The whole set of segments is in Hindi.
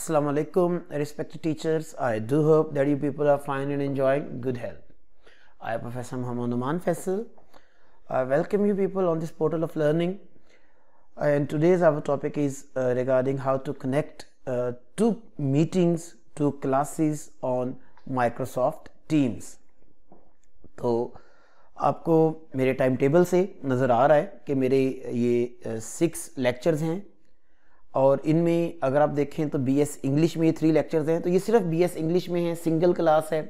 Assalamu alaikum, respected teachers. I do hope that you people are fine and enjoying good health. I, am Professor mohammad Oman Faisal, I welcome you people on this portal of learning. And today's our topic is uh, regarding how to connect uh, two meetings, to classes on Microsoft Teams. so आपको मेरे टाइम टेबल से नज़र आ रहा है कि मेरे ये सिक्स लेक्चर्स हैं और इनमें अगर आप देखें तो बी एस इंग्लिश में ये थ्री लेक्चर्स हैं तो ये सिर्फ बी एस इंग्लिश में है सिंगल क्लास है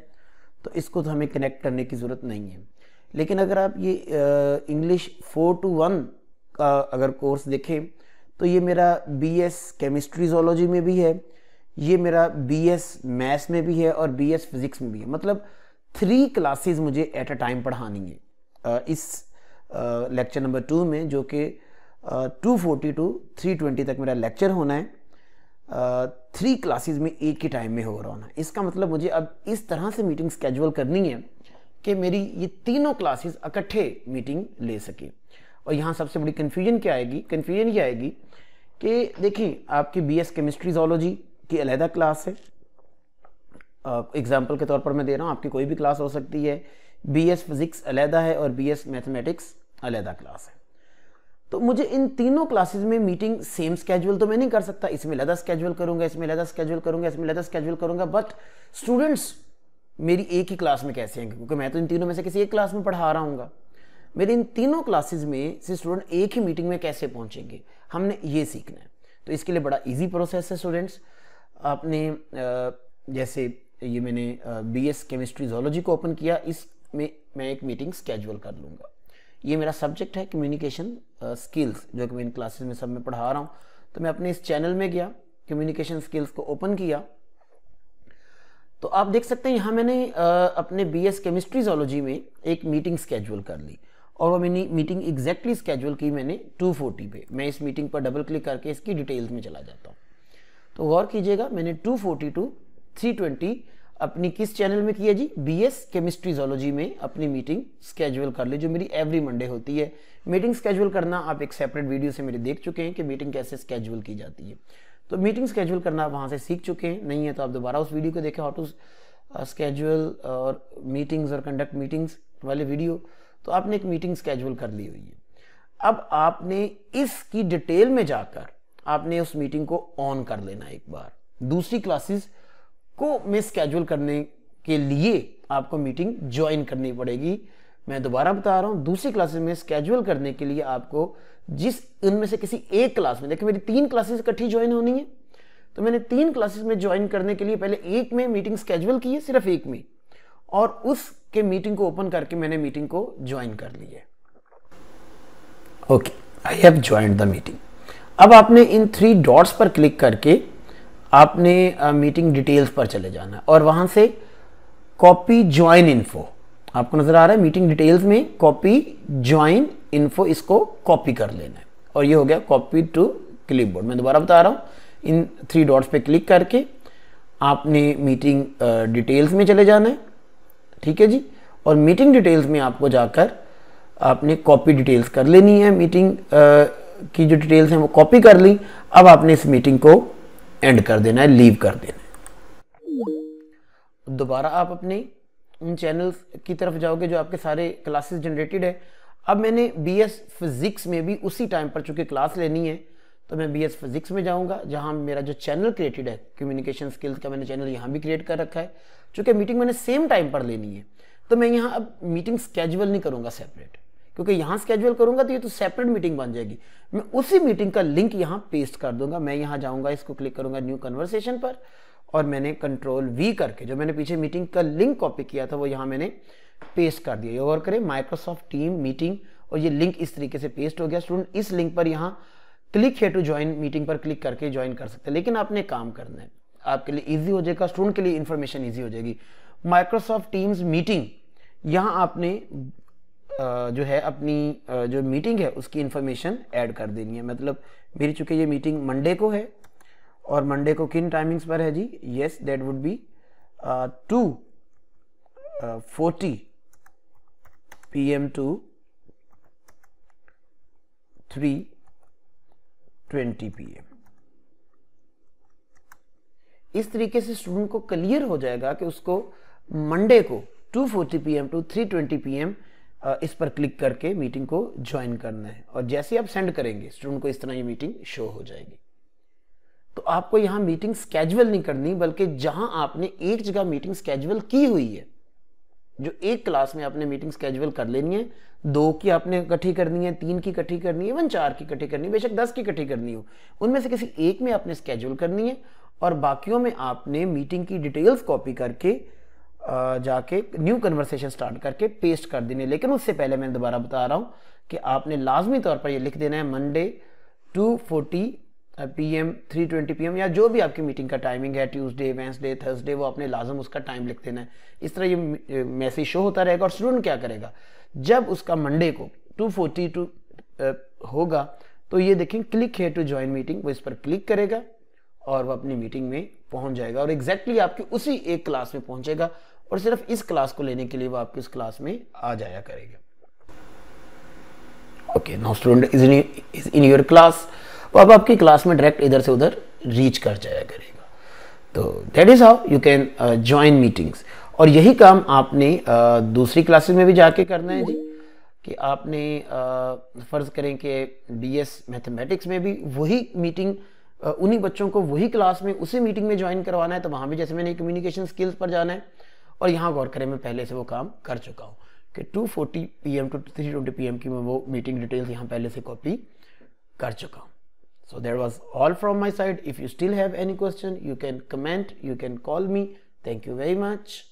तो इसको तो हमें कनेक्ट करने की ज़रूरत नहीं है लेकिन अगर आप ये इंग्लिश फोर टू वन का अगर कोर्स देखें तो ये मेरा बी एस केमिस्ट्री जोलॉजी में भी है ये मेरा बी एस मैथ्स में भी है और बी एस फिज़िक्स में भी है मतलब थ्री क्लासेस मुझे एट अ टाइम पढ़ानी है इस लेक्चर नंबर टू में जो कि two forty to three twenty तक मेरा लेक्चर होना है थ्री uh, क्लासेस में एक ही टाइम में हो रहा होना इसका मतलब मुझे अब इस तरह से मीटिंग स्केजुअल करनी है कि मेरी ये तीनों क्लासेस इकट्ठे मीटिंग ले सके और यहाँ सबसे बड़ी कन्फ्यूजन क्या आएगी कन्फ्यूजन ये आएगी कि देखिए आपकी बी एस केमिस्ट्री जोलॉजी की अलहदा क्लास है एग्ज़ाम्पल uh, के तौर पर मैं दे रहा हूँ आपकी कोई भी क्लास हो सकती है बी एस फिज़िक्स अलहदा है और बी एस मैथमेटिक्स अलहदा क्लास है तो मुझे इन तीनों क्लासेस में मीटिंग सेम स्केजुअल तो मैं नहीं कर सकता इसमें लदा स्केजुअल करूंगा इसमें लदा स्केजुअल करूंगा इसमें लदा स्केजुअल करूंगा बट स्टूडेंट्स मेरी एक ही क्लास में कैसे हैं क्योंकि मैं तो इन तीनों में से किसी एक क्लास में पढ़ा रहा हूँ मेरे इन तीनों क्लासेज में से स्टूडेंट एक ही मीटिंग में कैसे पहुँचेंगे हमने ये सीखना है तो इसके लिए बड़ा ईजी प्रोसेस है स्टूडेंट्स आपने जैसे ये मैंने बी एस केमिस्ट्री जोलॉजी को ओपन किया इसमें मैं एक मीटिंग स्केजुअल कर लूँगा ये मेरा सब्जेक्ट है कम्युनिकेशन स्किल्स जो कि मैं इन क्लासेस में सब में पढ़ा रहा हूँ तो मैं अपने इस चैनल में गया कम्युनिकेशन स्किल्स को ओपन किया तो आप देख सकते हैं यहाँ मैंने uh, अपने बी एस केमिस्ट्री जोलॉजी में एक मीटिंग स्केजुअल कर ली और वो मैंने मीटिंग एग्जैक्टली स्केजुअल की मैंने 240 पे मैं इस मीटिंग पर डबल क्लिक करके इसकी डिटेल्स में चला जाता हूँ तो गौर कीजिएगा मैंने 240 टू 320 अपनी किस चैनल में किया जी बी एस केमिस्ट्री जोलॉजी में अपनी मीटिंग स्केजुअल कर ले जो मेरी एवरी मंडे होती है मीटिंग स्केजुअल करना आप एक सेपरेट वीडियो से मेरे देख चुके हैं कि मीटिंग कैसे स्केजुअल की जाती है तो मीटिंग स्केजुअल करना आप वहाँ से सीख चुके हैं नहीं है तो आप दोबारा उस वीडियो को देखें हाउ टू स्केजुअल और मीटिंग्स और कंडक्ट मीटिंग्स वाले वीडियो तो आपने एक मीटिंग स्केजुअल कर ली हुई है अब आपने इसकी डिटेल में जाकर आपने उस मीटिंग को ऑन कर लेना एक बार दूसरी क्लासेस को मिस कैजुअल करने के लिए आपको मीटिंग ज्वाइन करनी पड़ेगी मैं दोबारा बता रहा हूँ दूसरी क्लासेस में स्केजुअल करने के लिए आपको जिस उनमें से किसी एक क्लास में देखिए मेरी तीन क्लासेस इकट्ठी ज्वाइन होनी है तो मैंने तीन क्लासेस में ज्वाइन करने के लिए पहले एक में मीटिंग स्केजुअल की है सिर्फ एक में और उसके मीटिंग को ओपन करके मैंने मीटिंग को ज्वाइन कर ली है okay I have join the meeting अब आपने इन थ्री डॉट्स पर क्लिक करके आपने मीटिंग डिटेल्स पर चले जाना है और वहाँ से कॉपी ज्वाइन इन्फो आपको नज़र आ रहा है मीटिंग डिटेल्स में कॉपी ज्वाइन इन्फो इसको कॉपी कर लेना है और ये हो गया कॉपी टू क्लिपबोर्ड मैं दोबारा बता रहा हूँ इन थ्री डॉट्स पे क्लिक करके आपने मीटिंग डिटेल्स में चले जाना है ठीक है जी और मीटिंग डिटेल्स में आपको जाकर आपने कॉपी डिटेल्स कर लेनी है मीटिंग की जो डिटेल्स हैं वो कॉपी कर ली अब आपने इस मीटिंग को एंड कर देना है लीव कर देना है दोबारा आप अपने उन चैनल्स की तरफ जाओगे जो आपके सारे क्लासेस जनरेटेड है अब मैंने बी एस फिज़िक्स में भी उसी टाइम पर चूंकि क्लास लेनी है तो मैं बी एस फिज़िक्स में जाऊँगा जहाँ मेरा जो चैनल क्रिएटेड है कम्युनिकेशन स्किल्स का मैंने चैनल यहाँ भी क्रिएट कर रखा है चूंकि मीटिंग मैंने सेम टाइम पर लेनी है तो मैं यहाँ अब मीटिंग्स कैजुअल नहीं करूँगा सेपरेट क्योंकि यहाँ स्केजुअल करूँगा तो ये तो सेपरेट मीटिंग बन जाएगी मैं उसी मीटिंग का लिंक यहाँ पेस्ट कर दूंगा मैं यहाँ जाऊँगा इसको क्लिक करूँगा न्यू कन्वर्सेशन पर और मैंने कंट्रोल वी करके जो मैंने पीछे मीटिंग का लिंक कॉपी किया था वो यहाँ मैंने पेस्ट कर दिया और करें माइक्रोसॉफ्ट टीम मीटिंग और ये लिंक इस तरीके से पेस्ट हो गया स्टूडेंट इस लिंक पर यहाँ क्लिक है टू ज्वाइन मीटिंग पर क्लिक करके ज्वाइन कर सकते हैं लेकिन आपने काम करना है आपके लिए इजी हो जाएगा स्टूडेंट के लिए इन्फॉर्मेशन ईजी हो जाएगी माइक्रोसॉफ्ट टीम्स मीटिंग यहाँ आपने जो है अपनी जो मीटिंग है उसकी इन्फॉर्मेशन ऐड कर देनी है मतलब मेरी चूँकि ये मीटिंग मंडे को है और मंडे को किन टाइमिंग्स पर है जी yes that would be two forty P M to three twenty P M इस तरीके से स्टूडेंट को क्लियर हो जाएगा कि उसको मंडे को two P PM to three twenty P M इस पर क्लिक करके मीटिंग को ज्वाइन करना है और जैसे आप सेंड करेंगे स्टूडेंट को इस तरह ये मीटिंग शो हो जाएगी तो आपको यहां मीटिंग स्केजुअल नहीं करनी बल्कि जहां आपने एक जगह मीटिंग स्केजुअल की हुई है जो एक क्लास में आपने मीटिंग स्केजुअल कर लेनी है दो की आपने इकट्ठी करनी है तीन की इकट्ठी करनी है इवन चार की इकट्ठी करनी है बेशक दस की इकट्ठी करनी हो उनमें से किसी एक में आपने स्केजुअल करनी है और बाकियों में आपने मीटिंग की डिटेल्स कॉपी करके जाके न्यू कन्वर्सेशन स्टार्ट करके पेस्ट कर देनी लेकिन उससे पहले मैं दोबारा बता रहा हूँ कि आपने लाजमी तौर पर ये लिख देना है Monday two forty P M three twenty P M या जो भी आपकी मीटिंग का टाइमिंग है ट्यूसडे वेंसडे थर्सडे वो आपने लाजम उसका टाइम लिख देना है इस तरह ये मैसेज शो होता रहेगा और स्टूडेंट क्या करेगा जब उसका मंडे को टू फोर्टी टू होगा तो ये देखें क्लिक है टू ज्वाइन मीटिंग वो इस पर क्लिक करेगा और वह अपनी मीटिंग में पहुंच जाएगा और एग्जैक्टली exactly आपकी उसी एक क्लास में पहुंचेगा और सिर्फ इस क्लास को लेने के लिए वो आपके उस क्लास में आ जाया करेगा okay no student is in your class वो अब आपकी क्लास में डायरेक्ट इधर से उधर रीच कर जाया करेगा तो that is how you can join meetings और यही काम आपने uh, दूसरी क्लासेस में भी जाके करना है जी कि आपने uh, फ़र्ज़ करें कि बी एस मैथमेटिक्स में भी वही मीटिंग उन्हीं बच्चों को वही क्लास में उसी मीटिंग में ज्वाइन करवाना है तो वहाँ भी जैसे मैंने कम्युनिकेशन स्किल्स पर जाना है और यहाँ गौर करें मैं पहले से वो काम कर चुका हूँ कि 240 forty P M to three twenty P M की मैं वो मीटिंग डिटेल्स यहाँ पहले से कॉपी कर चुका हूँ so that was all from my side if you still have any question you can comment you can call me thank you very much